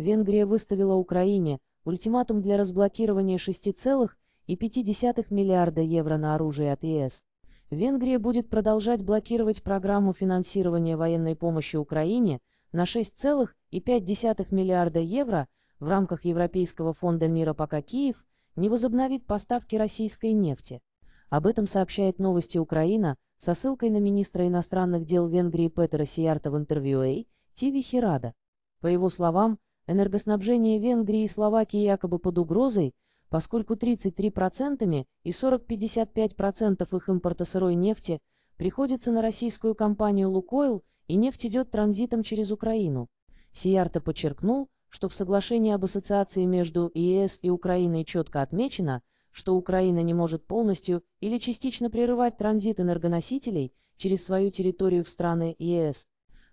Венгрия выставила Украине ультиматум для разблокирования 6,5 миллиарда евро на оружие от ЕС. Венгрия будет продолжать блокировать программу финансирования военной помощи Украине на 6,5 миллиарда евро в рамках Европейского фонда мира, пока Киев не возобновит поставки российской нефти. Об этом сообщает новости Украина со ссылкой на министра иностранных дел Венгрии Петера Сиарта в интервью Эй, Тиви Хирада. По его словам, Энергоснабжение Венгрии и Словакии якобы под угрозой, поскольку 33% и 40-55% их импорта сырой нефти приходится на российскую компанию «Лукойл» и нефть идет транзитом через Украину. Сиярто подчеркнул, что в соглашении об ассоциации между ЕС и Украиной четко отмечено, что Украина не может полностью или частично прерывать транзит энергоносителей через свою территорию в страны ЕС.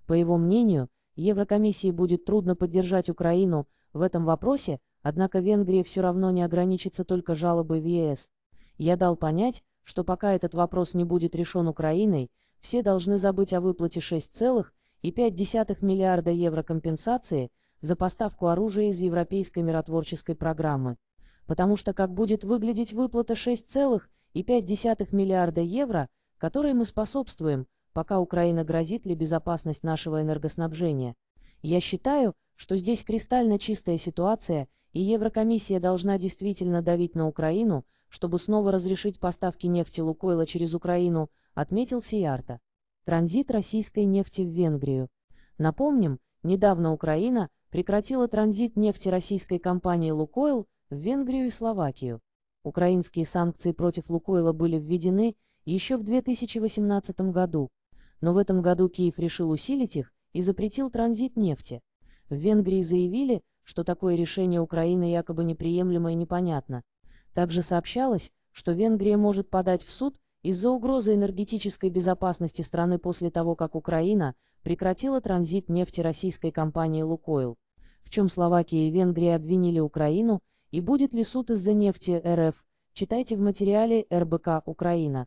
По его мнению, Еврокомиссии будет трудно поддержать Украину в этом вопросе, однако Венгрия все равно не ограничится только жалобой в ЕС. Я дал понять, что пока этот вопрос не будет решен Украиной, все должны забыть о выплате 6,5 миллиарда евро компенсации за поставку оружия из Европейской миротворческой программы. Потому что как будет выглядеть выплата 6,5 миллиарда евро, которой мы способствуем, пока Украина грозит ли безопасность нашего энергоснабжения. Я считаю, что здесь кристально чистая ситуация, и Еврокомиссия должна действительно давить на Украину, чтобы снова разрешить поставки нефти Лукойла через Украину, отметил Сиарта. Транзит российской нефти в Венгрию. Напомним, недавно Украина прекратила транзит нефти российской компании «Лукойл» в Венгрию и Словакию. Украинские санкции против «Лукойла» были введены еще в 2018 году но в этом году Киев решил усилить их и запретил транзит нефти. В Венгрии заявили, что такое решение Украины якобы неприемлемо и непонятно. Также сообщалось, что Венгрия может подать в суд из-за угрозы энергетической безопасности страны после того, как Украина прекратила транзит нефти российской компании «Лукойл». В чем Словакия и Венгрия обвинили Украину, и будет ли суд из-за нефти РФ, читайте в материале РБК «Украина».